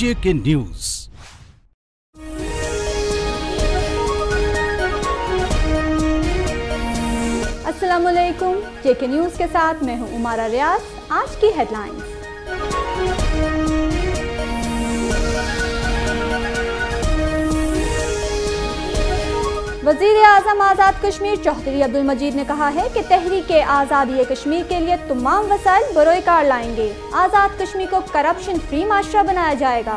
जेके news अस्सलाम जेके news के साथ मैं हूं उमारा रियाज आज की हेडलाइंस वजीर आजम आज़ाद कश्मीर चौधरी अब्दुल मजीद ने कहा है कि तहरीक आज़ादी कश्मीर के लिए तमाम वसाइल बरोकार लाएंगे आज़ाद कश्मीर को करप्शन फ्री माशरा बनाया जाएगा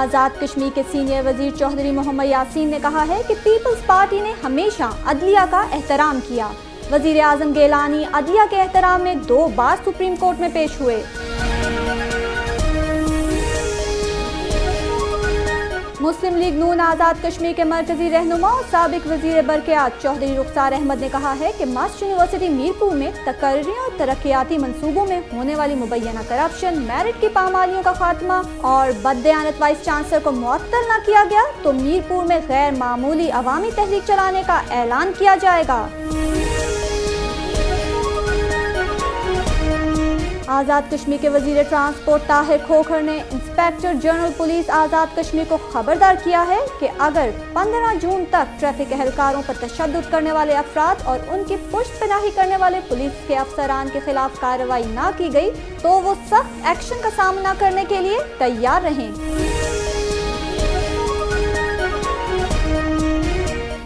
आज़ाद कश्मीर के सीनियर वजीर चौधरी मोहम्मद यासीन ने कहा है कि पीपल्स पार्टी ने हमेशा अदलिया का एहतराम किया वजीर आजम गेलानी अदलिया के एहतराम में दो बार सुप्रीम कोर्ट में पेश हुए मुस्लिम लीग नून आज़ाद कश्मीर के मरकजी रहनुमा और सबक वजीर बरकियात चौधरी रुखसार अहमद ने कहा है कि मास्ट यूनिवर्सिटी मीरपुर में तकर्री और तरक्याती मनसूबों में होने वाली मुबैना करप्शन मेरिट की पामालियों का खात्मा और बदयानत वाइस चांसलर को मअतल न किया गया तो मीरपुर में गैर मामूली अवामी तहरीक चलाने का ऐलान किया जाएगा आज़ाद कश्मीर के वजीर ट्रांसपोर्ट ताहिर खोखर ने inspector general police Azad Kashmir को खबरदार किया है कि अगर 15 जून तक ट्रैफिक एहलकारों पर तशद करने वाले अफराद और उनकी पुष्ट पनाही करने वाले पुलिस के अफसरान के खिलाफ कार्रवाई ना की गई तो वो सख्त एक्शन का सामना करने के लिए तैयार रहें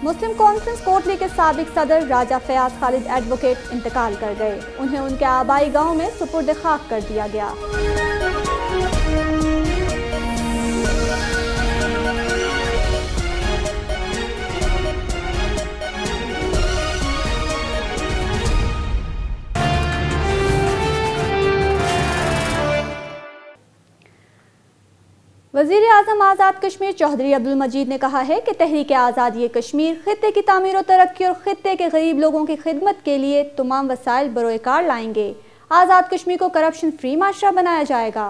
मुस्लिम कॉन्फ्रेंस कोटली के सबक सदर राजा फयाज खालिद एडवोकेट इंतकाल कर गए उन्हें उनके आबाई गांव में सुपुर्द खाक कर दिया गया वजीर अजम आज़ाद कश्मीर चौधरी अब्दुल मजीद ने कहा है कि तहरीक आज़ाद ये कश्मीर खत्े की तमीर और तरक्की और खत्े के गरीब लोगों की खिदमत के लिए तमाम वसाइल बरोकार लाएंगे आज़ाद कश्मीर को करप्शन फ्री माशरा बनाया जाएगा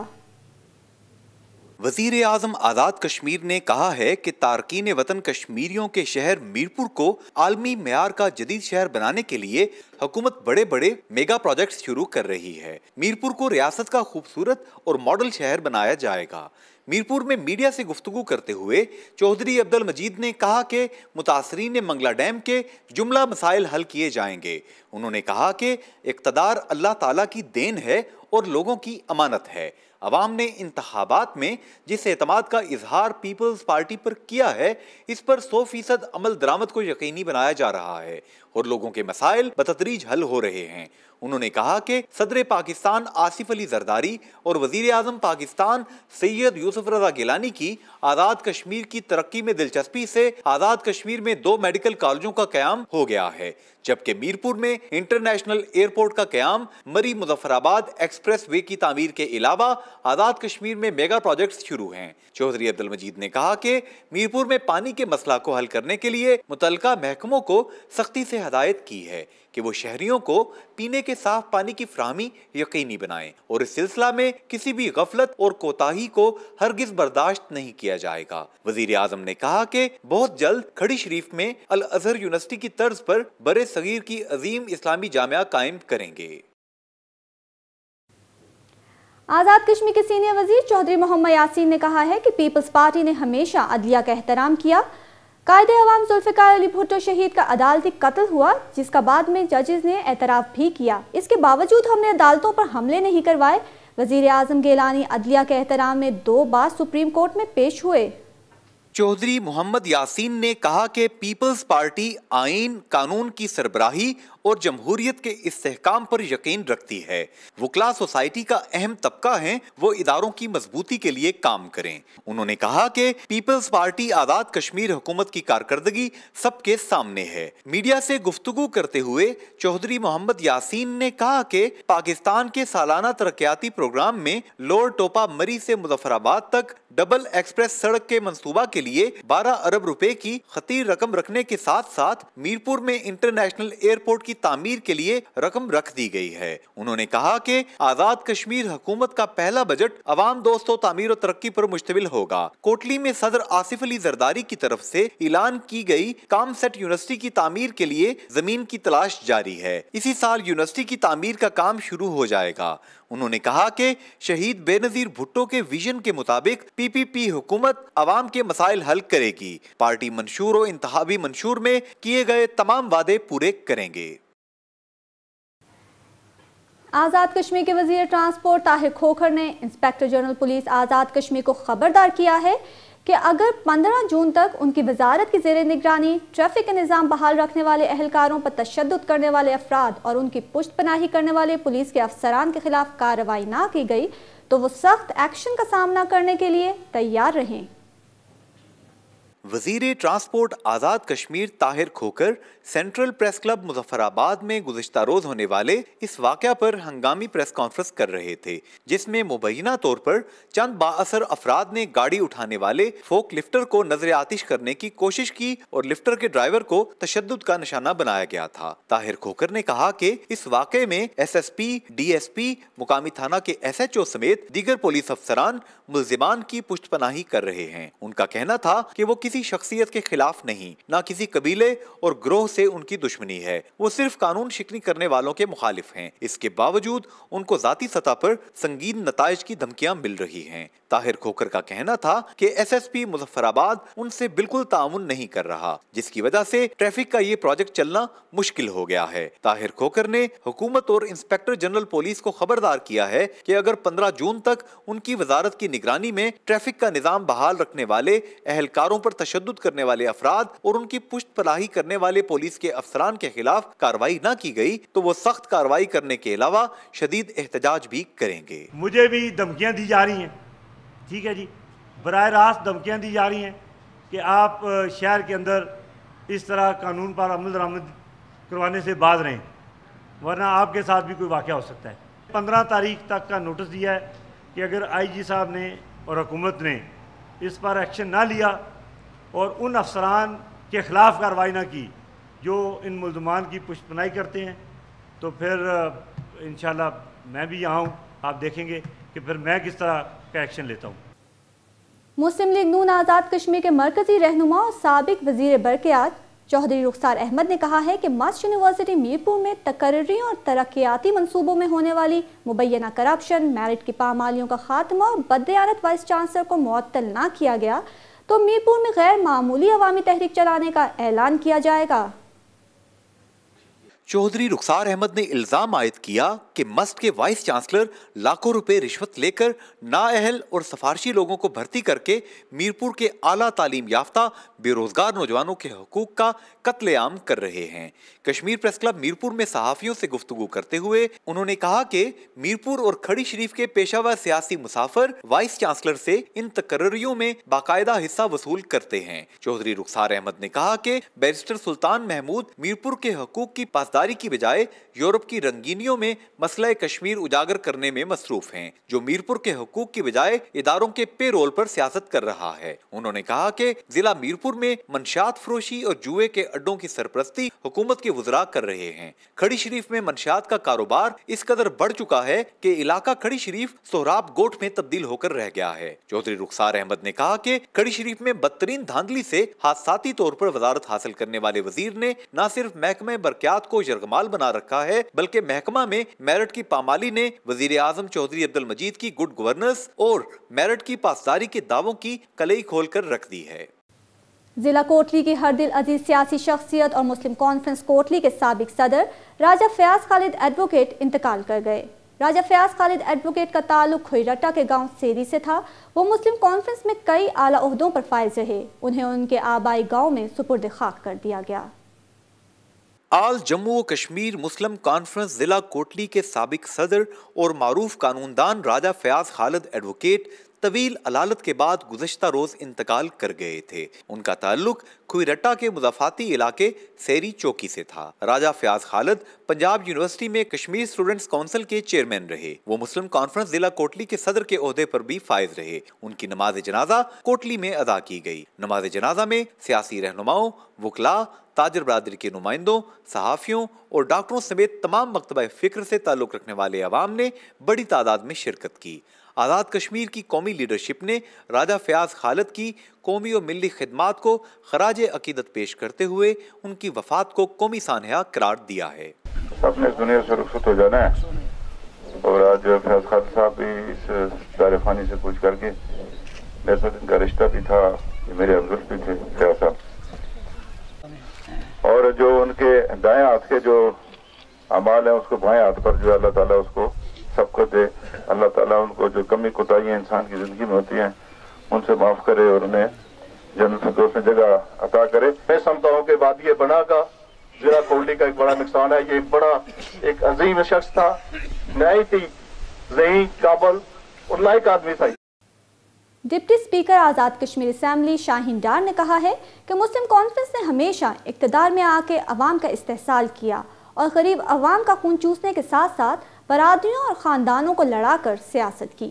वजीर आजम आज़ाद कश्मीर ने कहा है कि तारकिन वतन कश्मीरियों के शहर मीरपुर को आलमी मैार का जदीद शहर बनाने के लिए हुकूमत बड़े बड़े मेगा प्रोजेक्ट शुरू कर रही है मीरपुर को रियासत का खूबसूरत और मॉडल शहर बनाया जाएगा मीरपुर में मीडिया से गुफ्तु करते हुए चौधरी अब्दुल मजीद ने कहा कि मुतासरीन मंगला डैम के जुमला मसाइल हल किए जाएंगे उन्होंने कहा कि इकतदार अल्लाह ताला की देन है और लोगों की अमानत है अवाम ने इंतबात में जिस एतमाद का इजहार पीपल्स पार्टी पर किया है इस पर सौ फीसद अमल दरामद को यकीनी बनाया जा रहा है और लोगों के मसाइल बतदरीज हल हो रहे हैं उन्होंने कहा कि सदर पाकिस्तान आसिफ अली जरदारी और वजीर अजम पाकिस्तान सैयद यूसुफ रजा गिलानी की आज़ाद कश्मीर की तरक्की में दिलचस्पी से आज़ाद कश्मीर में दो मेडिकल कॉलेजों का क्याम हो गया है जबकि मीरपुर में इंटरनेशनल एयरपोर्ट का क्याम मरी मुजफ्फराबाद एक्सप्रेस वे की तमीर के अलावा आज़ाद कश्मीर में मेगा प्रोजेक्ट शुरू हैं चौधरी अब्दुल मजीद ने कहा कि मीरपुर में पानी के मसला को हल करने के लिए मुतल महकमों को सख्ती से हदायत की है कि वो शहरियों को पीने के साफ पानी की फ्राहमी यकीनी बनाएं और इस सिलसिला में किसी भी गफलत और कोताही को हरगिज बर्दाश्त नहीं किया जाएगा वजीर आजम ने कहा कि बहुत जल्द खड़ी शरीफ में अल अजहर यूनिवर्सिटी की तर्ज पर बर सगीर की अजीम इस्लामी जामिया कायम करेंगे आज़ाद कश्मीर के सीनियर वजीर चौधरी मोहम्मद यासीन ने कहा है कि पीपल्स पार्टी ने हमेशा अदलिया का एहतराम किया कायदे अवाम जुल्फ़िकार अली भुट्टो शहीद का अदालती कत्ल हुआ जिसका बाद में जजेज ने एतराफ़ भी किया इसके बावजूद हमने अदालतों पर हमले नहीं करवाए वजीर आजम गेलानी अदलिया के एहतराम में दो बार सुप्रीम कोर्ट में पेश हुए चौधरी मोहम्मद यासीन ने कहा कि पीपल्स पार्टी आइन कानून की सरबराही और जमहूरियत के इसकाम पर यकीन रखती है वकला सोसाइटी का अहम तबका है वो इदारों की मजबूती के लिए काम करें उन्होंने कहा कि पीपल्स पार्टी आज़ाद कश्मीर हुकूमत की कारकर्दगी सबके सामने है मीडिया से गुफ्तगु करते हुए चौधरी मोहम्मद यासीन ने कहा कि पाकिस्तान के सालाना तरक्याती प्रोग्राम में लोअर टोपा मरी से मुजफ्फराबाद तक डबल एक्सप्रेस सड़क के मंसूबा के लिए 12 अरब रुपए की खतीर रकम रखने के साथ साथ मीरपुर में इंटरनेशनल एयरपोर्ट की की तामीर के लिए रकम रख दी गई है उन्होंने कहा कि आजाद कश्मीर हुकूमत का पहला बजट अवाम दोस्तों तामीर और तरक्की पर मुश्तमिल होगा कोटली में सदर आसिफ अली जरदारी की तरफ से ऐलान की गई काम सेट यूनिवर्सिटी की तामीर के लिए जमीन की तलाश जारी है इसी साल यूनिवर्सिटी की तामीर का काम शुरू हो जाएगा उन्होंने कहा कि शहीद बेनजीर भुट्टो के विजन के मुताबिक पीपीपी हुकूमत अवाम के मसाइल हल करेगी पार्टी मंशूर और इंतहाबी मंशूर में किए गए तमाम वादे पूरे करेंगे आज़ाद कश्मीर के वजीर ट्रांसपोर्ट ताहिर खोखर ने inspector general police Azad Kashmir को खबरदार किया है कि अगर 15 जून तक उनकी वजारत की जेर निगरानी ट्रैफिक का निज़ाम बहाल रखने वाले अहलकारों पर तशद करने वाले अफराद और उनकी पुष्ट पनाही करने वाले पुलिस के अफसरान के खिलाफ कार्रवाई ना की गई तो वो सख्त एक्शन का सामना करने के लिए तैयार रहें वजीर transport Azad Kashmir Tahir Khokhar central press club Muzaffarabad में गुजशत रोज होने वाले इस वाक़ पर हंगामी प्रेस कॉन्फ्रेंस कर रहे थे जिसमें मुबैना तौर पर चंद बासर अफराद ने गाड़ी उठाने वाले फोक लिफ्टर को नजर आतिश करने की कोशिश की और लिफ्टर के ड्राइवर को तशद का निशाना बनाया गया था ताहिर खोकर ने कहा की इस वाक़े में S S P D S P मुकामी थाना के एस एच ओ समेत दीगर पुलिस अफसरान मुलजिमान की पुष्ट पनाही कर रहे हैं उनका कहना था की वो किसी शख्सियत के खिलाफ नहीं न किसी कबीले और ग्रोह से उनकी दुश्मनी है वो सिर्फ कानून शिकनी करने वालों के मुखालिफ हैं इसके बावजूद उनको जाती सतह पर संगीन नतज की धमकियां मिल रही हैं ताहिर खोकर का कहना था कि एसएसपी मुजफ्फराबाद उनसे बिल्कुल ताउन नहीं कर रहा जिसकी वजह से ट्रैफिक का ये प्रोजेक्ट चलना मुश्किल हो गया है ताहिर खोकर ने हुकूमत और इंस्पेक्टर जनरल पुलिस को खबरदार किया है कि अगर 15 जून तक उनकी वजारत की निगरानी में ट्रैफिक का निजाम बहाल रखने वाले एहलकारों पर तशद करने वाले अफराद और उनकी पुष्ट पलाही करने वाले पुलिस पुलिस के अफसरान के खिलाफ कार्रवाई न की गई तो वो सख्त कार्रवाई करने के अलावा शदीद एहतजाज भी करेंगे मुझे भी धमकियाँ दी जा रही हैं ठीक है जी बर रास्त धमकियाँ दी जा रही हैं कि आप शहर के अंदर इस तरह कानून पर अमल दरामद करवाने से बाज रहें वरना आपके साथ भी कोई वाक़ हो सकता है पंद्रह तारीख तक का नोटिस दिया है कि अगर आई जी साहब ने और हुकूमत ने इस पर एक्शन ना लिया और उन अफसरान के ख़िलाफ़ कार्रवाई ना की जो इन मुलजमान की पुष्पनाई करते हैं तो फिर इन मैं भी यहाँ हूँ आप देखेंगे कि फिर मैं किस तरह का एक्शन लेता हूँ मुस्लिम लीग नून आज़ाद कश्मीर के मरकजी रहनुमा और सबक वजीर बरक़ियात चौधरी रुखसार अहमद ने कहा है कि मस्ट यूनिवर्सिटी मीरपुर में तकर्री और तरक्याती मनसूबों में होने वाली मुबैना करप्शन मेरिट की पामालियों का खात्मा और बदयानत वाइस चांसलर को मअतल ना किया गया तो मीरपुर में गैर मामूली अवामी तहरीक चलाने का ऐलान किया जाएगा चौधरी रुखसार अहमद ने इल्जाम आयद किया कि मस्ट के वाइस चांसलर लाखों रुपए रिश्वत लेकर नाअहल और सफारशी लोगों को भर्ती करके मीरपुर के आला तालीम याफ्ता बेरोजगार नौजवानों के हकूक का कत्लेआम कर रहे हैं कश्मीर प्रेस क्लब मीरपुर में सहाफियों से गुफ्तगु करते हुए उन्होंने कहा कि मीरपुर और खड़ी शरीफ के पेशावर सियासी मुसाफर वाइस चांसलर से इन तकर्रियों में बाकायदा हिस्सा वसूल करते हैं चौधरी रुखसार अहमद ने कहा कि बैरिस्टर सुल्तान महमूद मीरपुर के हकूक की पासदार गद्दारी की बजाय यूरोप की रंगीनियों में मसला कश्मीर उजागर करने में मसरूफ हैं जो मीरपुर के हकूक की बजाय इदारों के रोल पर सियासत कर रहा है उन्होंने कहा कि जिला मीरपुर में मनशात फरोशी और जुए के अड्डों की सरप्रस्ती हुकूमत के वजरा कर रहे हैं खड़ी शरीफ में मनशात का कारोबार इस कदर बढ़ चुका है कि इलाका खड़ी शरीफ सोहराब गोट में तब्दील होकर रह गया है चौधरी रुखसार अहमद ने कहा कि खड़ी शरीफ में बदतरीन धांधली से हादसाती तौर पर वजारत हासिल करने वाले वजीर ने न सिर्फ महकमे बरक्यात को यरगमाल बना रखा है बल्कि महकमा में मेरठ की पामाली ने वजीर आजम चौधरी अब्दुल मजीद की गुड गवर्नेंस और मेरठ की पासदारी के दावों की कलई खोल कर रख दी है जिला कोटली की हर दिल अजीज सियासी शख्सियत और मुस्लिम कॉन्फ्रेंस कोटली के सबक सदर राजा फयाज खालिद एडवोकेट इंतकाल कर गए राजा फयाज खालिद एडवोकेट का ताल्लुक खुईरटा के गांव सेरी से था वो मुस्लिम कॉन्फ्रेंस में कई आला अहदों पर फायज रहे उन्हें उनके आबाई गांव में सुपुर्द खाक कर दिया गया आज जम्मू व कश्मीर मुस्लिम कॉन्फ्रेंस जिला कोटली के सबक सदर और मरूफ कानूनदान राजा फयाज खालिद एडवोकेट तवील अलालत के बाद गुजशत रोज इंतकाल कर गए थे उनका ताल्लुक खुरट्टा के मुजाफाती इलाके सैरी चौकी से था राजा फयाज खालद पंजाब यूनिवर्सिटी में कश्मीर स्टूडेंट्स काउंसिल के चेयरमैन रहे वो मुस्लिम कॉन्फ्रेंस जिला कोटली के सदर के अहदे पर भी फायज रहे उनकी नमाज जनाजा कोटली में अदा की गई नमाज जनाजा में सियासी रहनुमाओं वकला ताजर बरदरी के नुमाइंदों सहाफ़ियों और डॉक्टरों समेत तमाम मकतबा फ़िक्र से ताल्लुक़ रखने वाले आवाम ने बड़ी तादाद में शिरकत की आज़ाद कश्मीर की कौमी लीडरशिप ने राजा फयाज खालद की कौमी और मिली खदमात को खराज अकीदत पेश करते हुए उनकी वफात को कौमी सानहा करार दिया है अपने दुनिया से रुखत हो जाना है और आज फैज खालद साहब भी इस दार खानी से पूछ करके मेरे साथ इनका रिश्ता भी था मेरे अब्दुल भी थे फयाज साहब और जो उनके दाएं हाथ के जो अमाल है उसको बाएं हाथ पर जो अल्लाह ताला उसको सबको दे अल्लाह ताला उनको जो कमी कोताहियाँ इंसान की ज़िंदगी में होती हैं उनसे माफ़ करे और उन्हें जन्म फिक्रोस में जगह अता करे मैं समझता हूँ कि वादी बना का जिला कोल्डी का एक बड़ा नुकसान है ये बड़ा एक अजीम शख्स था नहायत थी जही काबल और लायक आदमी था deputy speaker Azad Kashmir assembly Shaheen Dar ने कहा है कि मुस्लिम कॉन्फ्रेंस ने हमेशा इकतदार में आके अवाम का इस्तेसाल किया और गरीब अवाम का खून चूसने के साथ साथ बरादरियों और ख़ानदानों को लड़ाकर सियासत की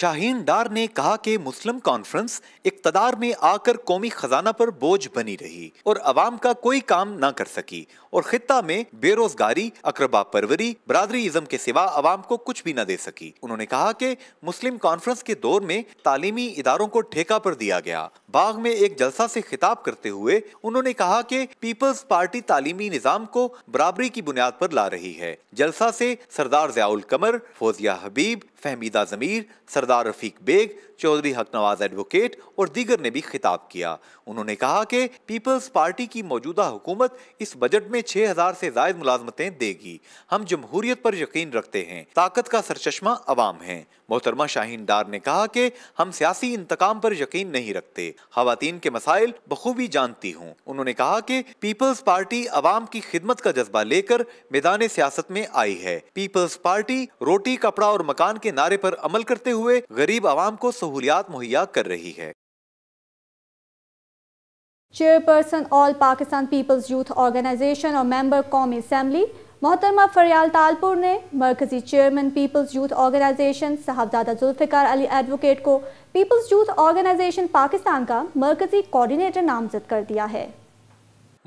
शाहीन डार ने कहा कि मुस्लिम कॉन्फ्रेंस इकतदार में आकर कौमी खजाना पर बोझ बनी रही और अवाम का कोई काम ना कर सकी और खत्ता में बेरोजगारी अकरबा परवरी बरदरी इज़म के सिवा अवाम को कुछ भी ना दे सकी उन्होंने कहा कि मुस्लिम कॉन्फ्रेंस के दौर में तालीमी इदारों को ठेका पर दिया गया बाग में एक जलसा से खिताब करते हुए उन्होंने कहा कि पीपल्स पार्टी तालीमी निज़ाम को बराबरी की बुनियाद पर ला रही है जलसा से सरदार जयाउल कमर फौजिया हबीब फहमीदा जमीर Sardar Rafiq Beg चौधरी हक नवाज एडवोकेट और दीगर ने भी खिताब किया उन्होंने कहा कि पीपल्स पार्टी की मौजूदा हुकूमत इस बजट में 6000 से जायद मुलाजमतें देगी हम जमहूरियत पर यकीन रखते हैं ताकत का सरचश्मा अवाम है मोहतरमा शाहीन डार ने कहा कि हम सियासी इंतकाम पर यकीन नहीं रखते खातन के मसाइल बखूबी जानती हूँ उन्होंने कहा कि पीपल्स पार्टी अवाम की खिदमत का जज्बा लेकर मैदान सियासत में आई है पीपल्स पार्टी रोटी कपड़ा और मकान के नारे पर अमल करते हुए गरीब आवाम को सहूल सहूलियात मुहैया कर रही है chairperson all Pakistan people's youth organisation और मेंबर कौमी असम्बली मोहतरमा फरियाल तालपुर ने मरकजी chairman people's youth organisation Sahibzada Zulfiqar Ali advocate को पीपल्स यूथ ऑर्गेनाइजेशन पाकिस्तान का मरकजी कोऑर्डिनेटर नामजद कर दिया है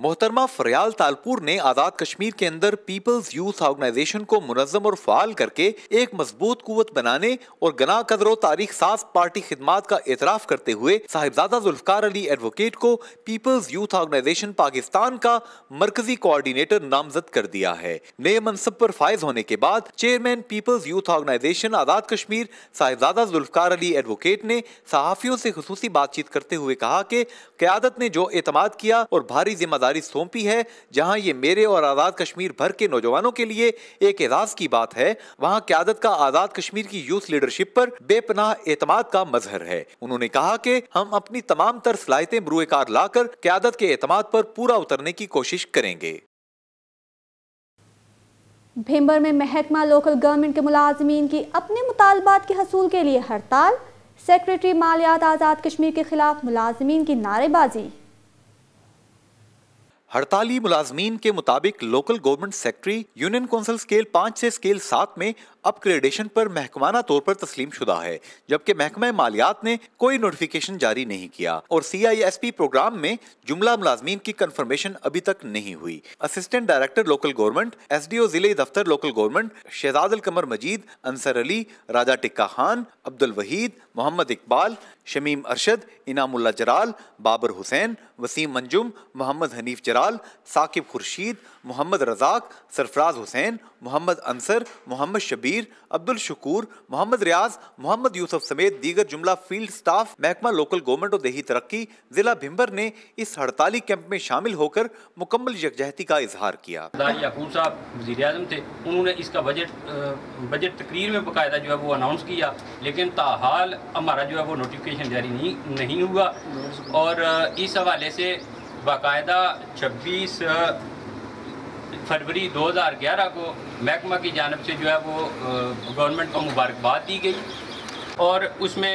मोहतरमा फरियाल तालपुर ने आज़ाद कश्मीर के अंदर पीपल्स यूथ ऑर्गेनाइजेशन को मुनजम और फाल करके एक मजबूत कुत बनाने और गना कदर तारीख साज पार्टी खिदमात का एतराफ़ करते हुए साहिबजादा जुल्फकार अली एडवोकेट को पीपल्स यूथ ऑर्गेनाइजेशन पाकिस्तान का मरकजी कोऑर्डिनेटर नामजद कर दिया है नए मनसब पर फायज होने के बाद chairman people's youth organisation Azad Kashmir Sahibzada Zulfiqar Ali advocate ने सहाफ़ियों से खसूसी बातचीत करते हुए कहा कि क्यादत ने जो अतमाद किया और भारी जिम्मेदार जिम्मेदारी सौंपी है जहां ये मेरे और आज़ाद कश्मीर भर के नौजवानों के लिए एक एजाज की बात है वहां क्यादत का आज़ाद कश्मीर की यूथ लीडरशिप पर बेपनाह एतमाद का मजहर है उन्होंने कहा कि हम अपनी तमाम तर सलाहितें मरूकार लाकर क्यादत के एतमाद पर पूरा उतरने की कोशिश करेंगे भिम्बर में महकमा लोकल गवर्नमेंट के मुलाजमीन की अपने मुतालबात के हसूल के लिए हड़ताल सेक्रेटरी मालियात आज़ाद कश्मीर के खिलाफ मुलाजमीन की नारेबाजी हड़ताली मुलाजमीन के मुताबिक local government secretary union council scale पाँच से स्केल सात में अपग्रेडेशन पर महकमाना तौर पर तस्लीम शुदा है जबकि महकमा मालियात ने कोई नोटिफिकेशन जारी नहीं किया और C I S P programme में जुमला मुलाजमीन की कन्फर्मेशन अभी तक नहीं हुई assistant director local government S D O जिले दफ्तर लोकल गवर्नमेंट शहजाद कमर मजीद अंसर अली राजा टिक्का खान अब्दुल वहीद मोहम्मद इकबाल शमीम अरशद इनामुल्ला जराल बाबर हुसैन वसीम मंजुम मोहम्मद हनीफ जराल साकिब खुर्शीद मोहम्मद रजाक सरफराज हुसैन मोहम्मद अंसर मोहम्मद शबीर मुनीर अब्दुल शकूर मोहम्मद रियाज मोहम्मद यूसुफ समेत दीगर जुमला फील्ड स्टाफ महकमा लोकल गवर्नमेंट और दही तरक्की जिला भिम्बर ने इस हड़ताली कैंप में शामिल होकर मुकम्मल यकजहती का इजहार किया थे उन्होंने इसका बजट बजट तकरीर में बाकायदा जो है वो अनाउंस किया लेकिन ताहाल हमारा जो है वो नोटिफिकेशन जारी नहीं नहीं हुआ और इस हवाले से बाकायदा छब्बीस फरवरी 2011 को महकमा की जानब से जो है वो गवर्नमेंट को मुबारकबाद दी गई और उसमें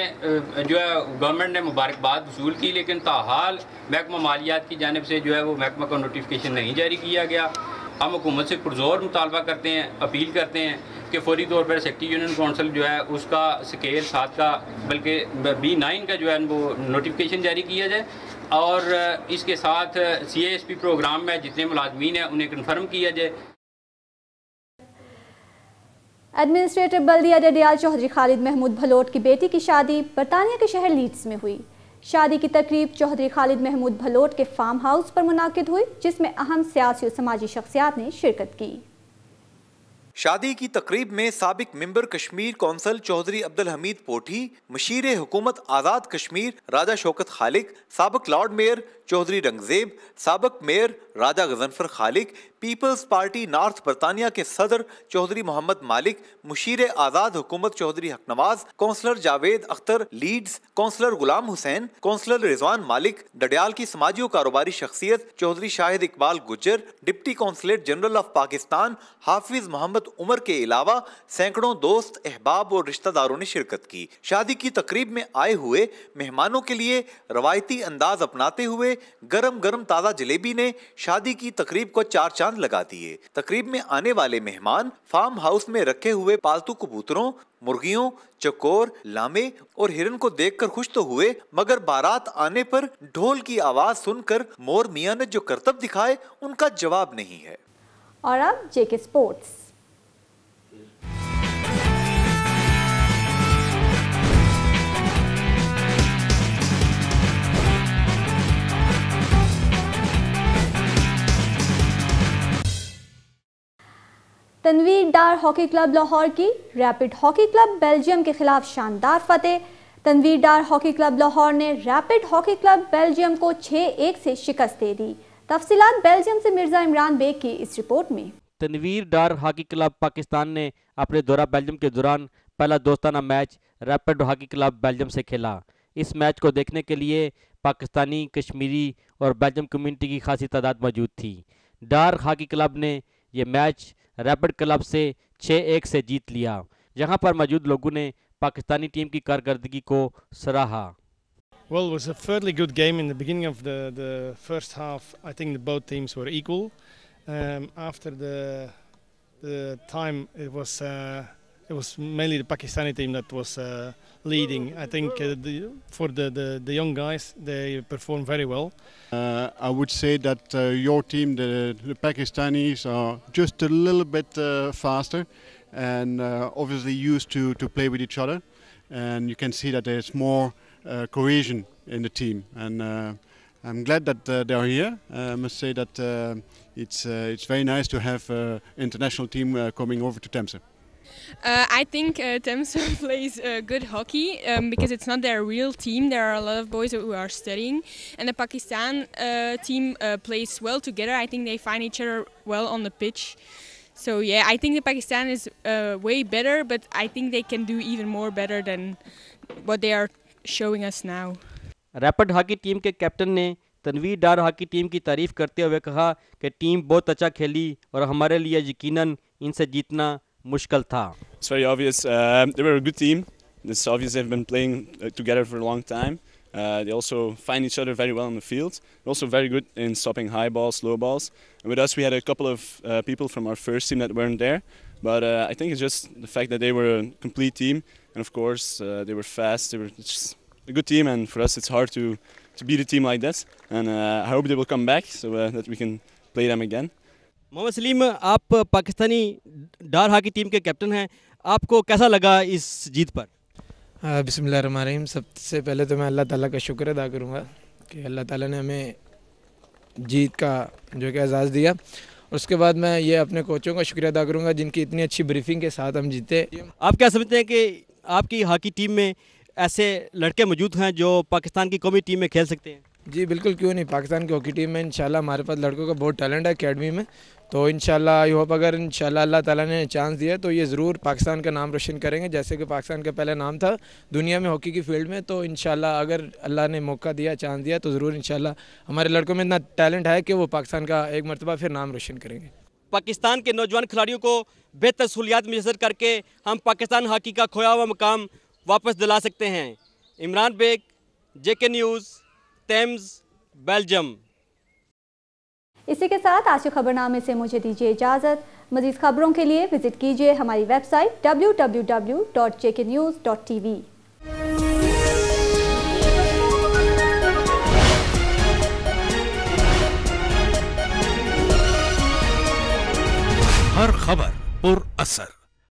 जो है गवर्नमेंट ने मुबारकबाद वसूल की लेकिन ताहाल महकमा मालियात की जानब से जो है वो महकमा को नोटिफिकेशन नहीं जारी किया गया हम हुकूमत से पुरजोर मुतालबा करते हैं अपील करते हैं कि फौरी तौर पर सेक्टरी यूनियन कौंसिल जो है उसका स्केल सात का बल्कि बी नाइन का जो है वो नोटिफिकेशन जारी किया जाए और इसके साथ सी एस पी प्रोग्राम में जितने मुलाजमीन हैं उन्हें कन्फर्म किया जाए एडमिनिस्ट्रेटर बल्दिया डेडियाल चौधरी खालिद महमूद भलोट की बेटी की शादी बरतानिया के शहर लीड्स में हुई शादी की तकरीब चौधरी खालिद महमूद भलोट के फार्म हाउस पर मुनद हुई जिसमें अहम सियासी और समाजी शख्सियात ने शिरकत की शादी की तकरीब में सबक मेंबर कश्मीर कौंसल चौधरी अब्दुल हमीद पोठी मशीर हुकूमत आज़ाद कश्मीर राजा शौकत खालिक सबक लॉर्ड मेयर चौधरी रंगजेब सबक मेयर राजा गजनफर खालिक पीपल्स पार्टी नॉर्थ बरतानिया के सदर चौधरी मोहम्मद मालिक मुशीर आज़ाद हुकूमत Chaudhry Haqnawaz councillor Javed Akhtar Leeds councillor Ghulam Hussain councillor Rizwan Malik Dadyal की समाजी कारोबारी शख्सियत Chaudhary Shahid Iqbal Gujjar deputy consulate general of Pakistan Hafiz Mohammad Umar के अलावा सैकड़ों दोस्त अहबाब और रिश्तेदारों ने शिरकत की शादी की तकरीब में आए हुए मेहमानों के लिए रवायती अंदाज अपनाते हुए गरम गरम ताज़ा जलेबी ने शादी की तकरीब को चार चांद लगा दिए तकरीब में आने वाले मेहमान फार्म हाउस में रखे हुए पालतू कबूतरों मुर्गियों चकोर लामे और हिरन को देखकर खुश तो हुए मगर बारात आने पर ढोल की आवाज सुनकर मोर मियाँ ने जो करतब दिखाए उनका जवाब नहीं है और अब JK sports Tanveer Dar hockey club Lahore की रैपिड हॉकी क्लब बेल्जियम के खिलाफ शानदार फतेह तनवीर डार हॉकी क्लब लाहौर ने रैपिड हॉकी क्लब बेल्जियम को 6-1 से शिकस्त दे दी तफसीत बेल्जियम से मिर्जा इमरान बेग की इस रिपोर्ट में तनवीर डार हॉकी क्लब पाकिस्तान ने अपने दौरा बेल्जियम के दौरान पहला दोस्ताना match rapid hockey club Belgium से खेला इस मैच को देखने के लिए पाकिस्तानी कश्मीरी और बेल्जियम कम्युनिटी की खासी तादाद मौजूद थी डार हॉकी क्लब ने यह मैच रैपिड क्लब से छः एक से जीत लिया जहां पर मौजूद लोगों ने पाकिस्तानी टीम की कारकर्दगी को सराहा Well, it was a fairly good game in the beginning of the, the first half. I think the both teams were equal. Um, after the the time, it was uh, it was mainly the Pakistani team that was uh, leading. I think uh, the, for the, the, the, young guys, they performed very well. Uh, I would say that uh, your team, the, the, Pakistanis, are just a little bit uh, faster and uh, obviously used to, to play with each other. And you can see that there's more cohesion in the team. And I'm glad that they are here. I must say that it's, it's very nice to have an international team coming over to Temse. Uh, I think uh, plays uh, good hockey um, because it's not their real team. There are a lot of boys who are studying, and the Pakistan uh, team uh, plays well together. I think they find each other well on the pitch. So yeah, I think the Pakistan is uh, way better, but I think they can do even more better than what they are showing us now. Rapid hockey team के captain ने Tanveer Dar hockey team की तारीफ करते हुए कहा कि team बहुत अच्छा खेली और हमारे लिए यकीनन इनसे जीतना मुश्किल था It's very obvious. Uh, they were a good team. It's obvious they've been playing uh, together for a long time. Uh, they also find each other very well on the field. Also very good in stopping high balls, low balls. And with us, we had a couple of people from our first team that weren't there. But I think it's just the fact that they were a complete team, and of course they were fast. They were just a good team, and for us, it's hard to to beat a team like that. And I hope they will come back so that we can play them again. Mohammad Saleem आप Pakistani Dar hockey team के captain हैं आपको कैसा लगा इस जीत पर बिसमीम सबसे पहले तो मैं अल्लाह ताला का शुक्र अदा करूँगा कि अल्लाह ताला ने हमें जीत का जो कि एजाज़ दिया उसके बाद मैं ये अपने कोचों का शुक्रिया अदा करूँगा जिनकी इतनी अच्छी ब्रीफिंग के साथ हम जीते आप क्या समझते हैं कि आपकी हॉकी टीम में ऐसे लड़के मौजूद हैं जो पाकिस्तान की कौमी टीम में खेल सकते हैं जी बिल्कुल क्यों नहीं पाकिस्तान की हॉकी टीम में इंशाल्लाह हमारे पास लड़कों का बहुत टैलेंट है अकेडमी में तो इन आई होप अगर इन अल्लाह ताला ने चांस दिया तो ये ज़रूर पाकिस्तान का नाम रोशन करेंगे जैसे कि पाकिस्तान का पहला नाम था दुनिया में हॉकी की फील्ड में तो इन अगर अल्लाह ने मौका दिया चांस दिया तो ज़रूर इन हमारे लड़कों में इतना टैलेंट है कि वो पाकिस्तान का एक मरतबा फिर नाम रोशन करेंगे पाकिस्तान के नौजवान खिलाड़ियों को बेहतर सहूलियात मुयसर करके हम पाकिस्तान हॉकी का खोया हुआ मकाम वापस दिला सकते हैं Imran Baig J news Thames Belgium इसी के साथ आज के खबरनामे से मुझे दीजिए इजाज़त मजीद खबरों के लिए विजिट कीजिए हमारी वेबसाइट डब्ल्यू हर खबर पुर असर